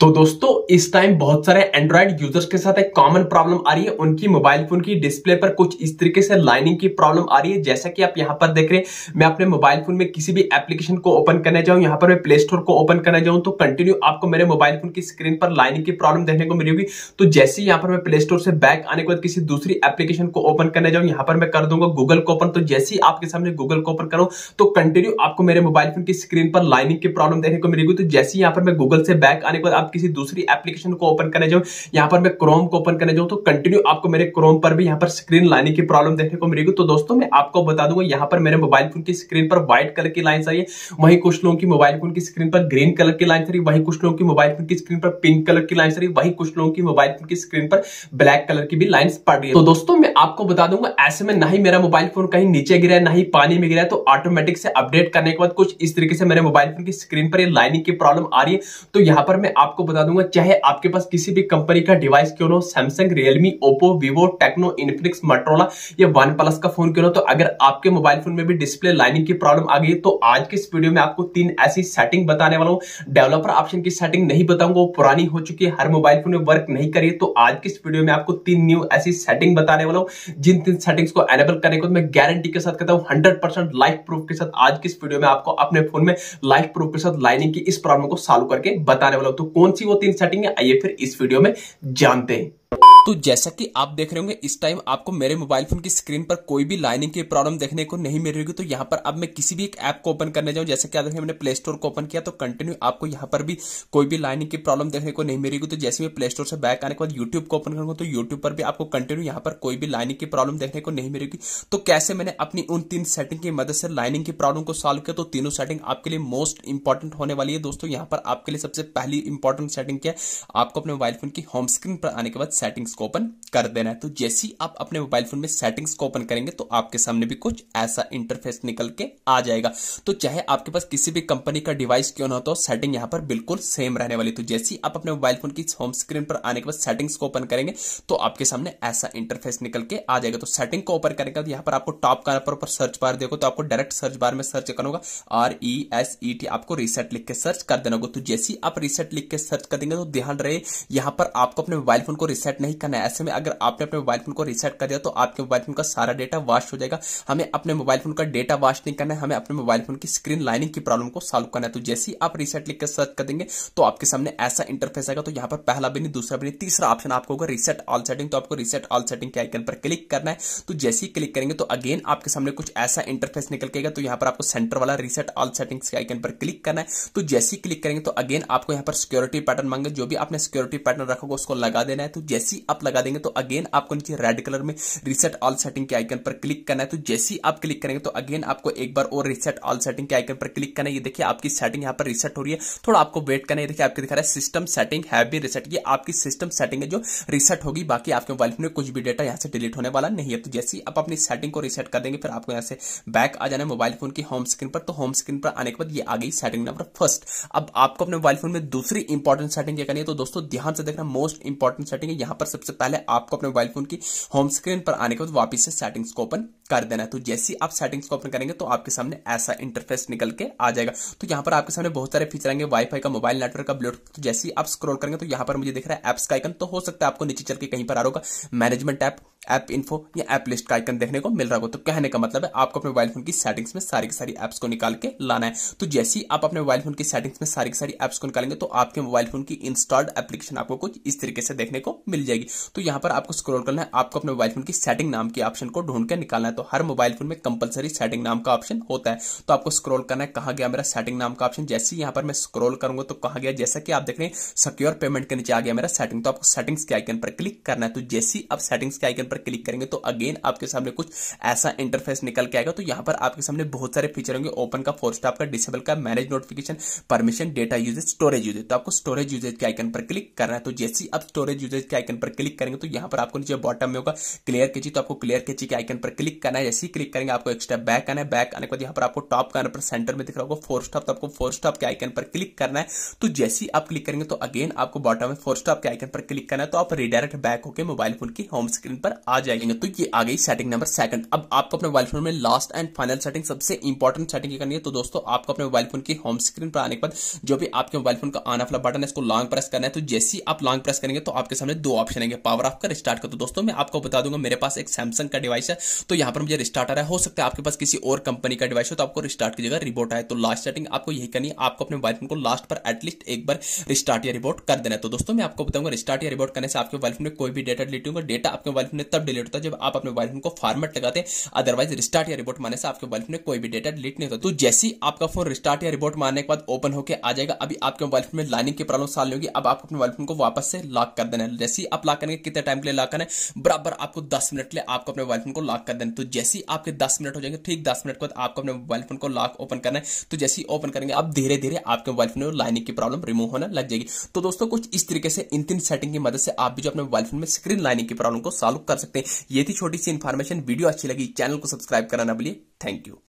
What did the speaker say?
तो दोस्तों इस टाइम बहुत सारे एंड्रॉइड यूजर्स के साथ एक कॉमन प्रॉब्लम आ रही है उनकी मोबाइल फोन की डिस्प्ले पर कुछ इस तरीके से लाइनिंग की प्रॉब्लम आ रही है जैसा कि आप यहां पर देख रहे हैं मैं अपने मोबाइल फोन में किसी भी एप्लीकेशन को ओपन करने जाऊं यहां पर मैं प्ले स्टोर को ओपन करने जाऊं तो कंटिन्यू आपको मेरे मोबाइल फोन की स्क्रीन पर लाइनिंग की तो प्रॉब्लम तो तो देखने को मिलेगी तो जैसे यहां पर मैं प्ले स्टोर से बैक आने के बाद किसी दूसरी एप्लीकेशन को ओपन करने जाऊं यहां पर मैं कर दूंगा गूगल को ओपन तो जैसे ही आपके सामने गूगल को ओपन करो तो कंटिन्यू आपको मेरे मोबाइल फोन की स्क्रीन पर लाइनिंग की प्रॉब्लम देखने को मिलेगी तो जैसे यहां पर मैं गूगल से बैक आने के बाद किसी दूसरी एप्लीकेशन को ओपन करने जाओ यहाँ पर मैं क्रोम को ओपन करने जाऊँ तो कंटिन्यू आपको मेरे क्रोम पर भी यहाँ पर स्क्रीन लाने की प्रॉब्लम देखने को मिलेगी तो दोस्तों मैं आपको बता दूंगा यहाँ पर मेरे मोबाइल फोन की स्क्रीन पर व्हाइट कलर की लाइन आई है वहीं कुछ लोगों की मोबाइल फोन की स्क्रीन पर ग्रीन कलर की लाइन आ वहीं कुछ लोगों की मोबाइल फोन की स्क्रीन पर पिंक कलर की लाइन आ रही वहीं कुछ लोगों की मोबाइल फोन की स्क्रीन पर ब्लैक कलर की भी लाइन पड़ रही है तो दोस्तों मैं आपको बता दूंगा ऐसे में ना ही मेरा मोबाइल फोन कहीं नीचे गिरा है ना ही पानी में गिरा है तो ऑटोमेटिक से अपडेट करने के बाद कुछ इस तरीके से मेरे मोबाइल फोन की स्क्रीन पर लाइनिंग की प्रॉब्लम आ रही है तो यहाँ पर मैं आपको आपको बता दूंगा चाहे आपके पास किसी भी कंपनी का डिवाइस क्यों ना Samsung Realme Oppo Vivo Tecno Infinix Motorola या वन प्लस का फोन क्यों ना तो अगर आपके मोबाइल फोन में भी डिस्प्ले लाइनिंग की प्रॉब्लम आ गई तो आज के इस वीडियो में आपको तीन ऐसी सेटिंग बताने वाला हूँ डेवलपर ऑप्शन की सेटिंग नहीं बताऊंगा वो पुरानी हो चुकी है हर मोबाइल फोन में वर्क नहीं करिए तो आज के इस वीडियो में आपको तीन न्यू ऐसी सेटिंग बताने वाला हूँ जिन तीन सेटिंग्स को एनेबल करने को मैं गारंटी के साथ कहता हूँ हंड्रेड परसेंट लाइफ प्रूफ के साथ आज के इस वीडियो में आपको अपने फोन में लाइफ प्रूफ के साथ लाइनिंग की इस प्रॉब्लम को सॉल्व करके बताने वाला हूँ तो कौन कौन सी वो तीन सेटिंग है आइए फिर इस वीडियो में जानते हैं तो जैसा कि आप देख रहे होंगे इस टाइम आपको मेरे मोबाइल फोन की स्क्रीन पर कोई भी लाइनिंग की प्रॉब्लम देखने को नहीं मिल रही होगी तो यहाँ पर अब मैं किसी भी एक ऐप को ओपन करने जाऊँ जैसे कि देखिए मैंने प्ले स्टोर को ओपन किया तो कंटिन्यू आपको यहाँ पर भी कोई भी लाइनिंग की प्रॉब्लम देखने को नहीं मिलेगी तो जैसे मैं प्ले स्टोर से बैक आने के बाद यूट्यूब को ओपन करूंगा तो यूट्यूब पर भी आपको कंटिन्यू यहाँ पर कोई भी लाइनिंग की प्रॉब्लम देखने को नहीं मिलेगी तो कैसे मैंने अपनी उन तीन सेटिंग की मदद से लाइनिंग की प्रॉब्लम को सॉल्व किया तो तीनों सेटिंग आपके लिए मोस्ट इंपॉर्टेंट होने वाली है दोस्तों यहाँ पर आपके लिए सबसे पहली इंपॉर्टेंट सेटिंग क्या है आपको अपने मोबाइल फोन की होम स्क्रीन पर आने के बाद सेटिंग सेटिंग्स को ओपन कर देना है तो जैसे ही आप अपने मोबाइल फोन में सेटिंग्स को ओपन करेंगे तो आपके सामने भी कुछ ऐसा इंटरफेस निकल के आ जाएगा तो चाहे आपके पास किसी भी कंपनी का डिवाइस क्यों ना हो तो सेटिंग यहां पर बिल्कुल सेम रहने वाली तो जैसे ही आप अपने मोबाइल फोन की होम स्क्रीन पर आने के बाद सेटिंग्स को ओपन करेंगे तो आपके सामने ऐसा इंटरफेस निकल के आ जाएगा तो सेटिंग को ओपन करेंगे यहां पर आपको टॉप कॉर्नर पर ऊपर सर्च बार देखो तो आपको डायरेक्ट सर्च बार में सर्च करना होगा R E S E T आपको रीसेट लिख के सर्च कर देना होगा तो जैसे ही आप रीसेट लिख के सर्च कर देंगे तो ध्यान रहे यहां पर आपको अपने मोबाइल फोन को रिसेट नहीं क्लिक करना है ऐसे में अगर आपने अपने मोबाइल फोन को रिसेट कर दिया तो आपके मोबाइल फोन का सारा डेटा वाश हो जाएगा हमें अपने मोबाइल फोन का डेटा वाश नहीं करना है हमें अपने मोबाइल फोन की स्क्रीन लाइनिंग की प्रॉब्लम को सॉल्व करना है तो जैसे ही आप रिसेट लिख कर सर्च कर देंगे तो आपके सामने ऐसा इंटरफेस आएगा तो यहाँ पर पहला भी नहीं दूसरा भी नहीं तीसरा ऑप्शन आपको होगा रिसेट ऑल सेटिंग तो आपको रिसेट ऑल सेटिंग के आइकन पर क्लिक करना है तो जैसे ही क्लिक करेंगे तो अगेन आपके सामने कुछ ऐसा इंटरफेस निकल के तो यहाँ पर आपको सेंटर वाला रिसेट ऑल सेटिंग्स के आइकन पर क्लिक करना है तो जैसे ही क्लिक करेंगे तो अगेन आपको यहाँ पर सिक्योरिटी पैटर्न मांगे जो भी आपने सिक्योरिटी पैटर्न रखोगे उसको लगा देना है तो जैसे ही आप लगा देंगे तो अगेन आपको नीचे रेड कलर में रिसेट ऑल सेटिंग के आइकन पर क्लिक करना है तो जैसे ही आप क्लिक करेंगे तो अगेन आपको एक बार और रिसेट ऑल सेटिंग के आइकन पर क्लिक करना है ये देखिए आपकी सेटिंग यहाँ पर रिसेट हो रही है थोड़ा आपको वेट करना है देखिए आपके दिखा रहा है सिस्टम सेटिंग है रिसेट ये आपकी सिस्टम सेटिंग है जो रिसेट होगी बाकी आपके मोबाइल में कुछ भी डेटा यहाँ से डिलीट होने वाला नहीं है तो जैसे ही आप अपनी सेटिंग को रिसेट कर देंगे फिर आपको यहाँ से बैक आ जाना है मोबाइल फोन की होम स्क्रीन पर तो होम स्क्रीन पर आने के बाद ये आ गई सेटिंग नंबर फर्स्ट अब आपको अपने मोबाइल फोन में दूसरी इंपॉर्टेंट सेटिंग क्या करनी है तो दोस्तों ध्यान से देखना मोस्ट इंपॉर्टेंट सेटिंग है यहाँ पर सबसे पहले आपको अपने मोबाइल फोन की होम स्क्रीन पर आने के बाद वापिस से सेटिंग्स को ओपन कर देना है तो जैसी आप सेटिंग्स को ओपन करेंगे तो आपके सामने ऐसा इंटरफेस निकल के आ जाएगा तो यहाँ पर आपके सामने बहुत सारे फीचर आएंगे वाईफाई का मोबाइल नेटवर्क का ब्लूटूथ तो जैसे ही आप स्क्रॉल करेंगे तो यहाँ पर मुझे दिख रहा है एप्स का आइकन तो हो सकता है आपको नीचे चल के कहीं पर आ रहा मैनेजमेंट ऐप ऐप इन्फो या एप लिस्ट का आइकन देखने को मिल रहा होगा तो कहने का मतलब है आपको अपने मोबाइल फोन की सेटिंग्स में सारी की सारी एप्स को निकाल के लाना है तो जैसे ही आप अपने मोबाइल फोन की सेटिंग्स में सारी की सारी एप्स को निकालेंगे तो आपके मोबाइल फोन की इंस्टॉल्ड एप्लीकेशन आपको कुछ इस तरीके से देखने को मिल जाएगी तो यहाँ पर आपको स्क्रॉल करना है आपको अपने मोबाइल फोन की सेटिंग नाम के ऑप्शन को ढूंढ के निकालना है तो तो हर मोबाइल फोन में कंपलसरी सेटिंग नाम का ऑप्शन होता है तो आपको स्क्रॉल करना है कहा गया मेरा सेटिंग नाम का ऑप्शन जैसे ही यहाँ पर मैं स्क्रॉल करूंगा तो कहा गया जैसा कि आप देख रहे हैं सिक्योर पेमेंट के नीचे आ गया मेरा सेटिंग तो आपको सेटिंग्स के आइकन पर क्लिक करना है तो जैसे ही आप सेटिंग्स के आइकन पर क्लिक करेंगे तो अगेन आपके सामने कुछ ऐसा इंटरफेस निकल के आएगा तो यहां पर आपके सामने बहुत सारे फीचर होंगे ओपन का फोर फोर्स का डिसेबल का manage notification permission data usage storage usage तो आपको स्टोरेज यूजेज के आइकन पर क्लिक करना है तो जैसे ही आप स्टोरेज यूजेज के आइकन पर क्लिक करेंगे तो यहां पर आपको नीचे बॉटम में होगा क्लियर केची तो आपको क्लियर केची के आइकन पर क्लिक करना है जैसे ही क्लिक करेंगे आपको एक स्टेप बैक आना है बैक आने के बाद यहाँ पर आपको टॉप कॉर्नर पर सेंटर में दिख रहा होगा फोर स्टॉप तो आपको फोर स्टॉप के आइकन पर क्लिक करना है तो जैसे ही आप क्लिक करेंगे तो अगेन आपको बॉटम में फोर स्टॉप के आइकन पर क्लिक करना है तो आप रिडायरेक्ट बैक होकर मोबाइल फोन की होम स्क्रीन पर आ जाएंगे तो ये आ गई सेटिंग नंबर सेकंड अब आपको अपने मोबाइल फोन में लास्ट एंड फाइनल सेटिंग सबसे इंपॉर्टेंट सेटिंग करनी है तो दोस्तों आपको अपने मोबाइल फोन की होम स्क्रीन पर आने के बाद जो भी आपके मोबाइल फोन का आना वाला बटन है इसको लॉन्ग प्रेस करना है तो जैसे ही आप लॉन्ग प्रेस करेंगे तो आपके सामने दो ऑप्शन आएंगे पावर ऑफ कर स्टार्ट कर तो दोस्तों मैं आपको बता दूंगा मेरे पास एक सैमसंग का डिवाइस है तो यहां पर पर मुझे रिस्टार्ट आ रहा है हो सकता है आपके पास किसी और कंपनी का डिवाइस हो तो आपको रिस्टार्ट की जगह रिबोट आए तो लास्ट सेटिंग आपको यही करनी है आपको अपने मोबाइल फोन को लास्ट पर एटलीस्ट एक बार रिस्टार्ट या रिबोट कर देना है तो दोस्तों मैं आपको बताऊंगा रिस्टार्ट या रिबोट करने से आपके मोबाइल फोन में कोई भी डेटा डिलीट होगा डेटा आपके मोबाइल फोन में तब डिलीट होता है जब आप अपने मोबाइल फोन को फॉर्मेट लगाते हैं अदरवाइज रिस्टार्ट या रिबोट मारने से आपके मोबाइल फोन में कोई भी डेटा डिलीट नहीं होता तो जैसे ही आपका फोन रिस्टार्ट या रिबोट मारने के बाद ओपन होकर आ जाएगा अभी आपके मोबाइल फोन में लाइनिंग की प्रॉब्लम साल होगी अब आपको अपने मोबाइल फोन को वापस से लॉक कर देना है जैसे ही आप लॉक करेंगे कितने टाइम के लिए लॉक करना है बराबर आपको दस मिनट के लिए आपको अपने मोबाइल फोन को लॉक कर देना तो जैसे ही आपके दस मिनट हो जाएंगे ठीक दस मिनट के बाद आपको अपने मोबाइल फोन को लॉक ओपन करना है तो जैसे ही ओपन करेंगे आप धीरे धीरे आपके मोबाइल फोन में लाइनिंग की प्रॉब्लम रिमूव होना लग जाएगी तो दोस्तों कुछ इस तरीके से इन तीन सेटिंग की मदद से आप भी जो अपने मोबाइल फोन में स्क्रीन लाइनिंग की प्रॉब्लम को सॉल्व कर सकते हैं ये थी छोटी सी इन्फॉर्मेशन वीडियो अच्छी लगी चैनल को सब्सक्राइब कराना बोलिए थैंक यू